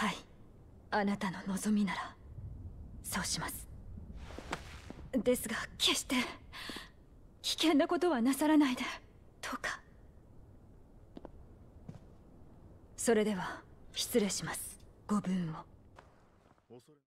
はいあなたの望みならそうしますですが決して危険なことはなさらないでとかそれでは失礼しますご分を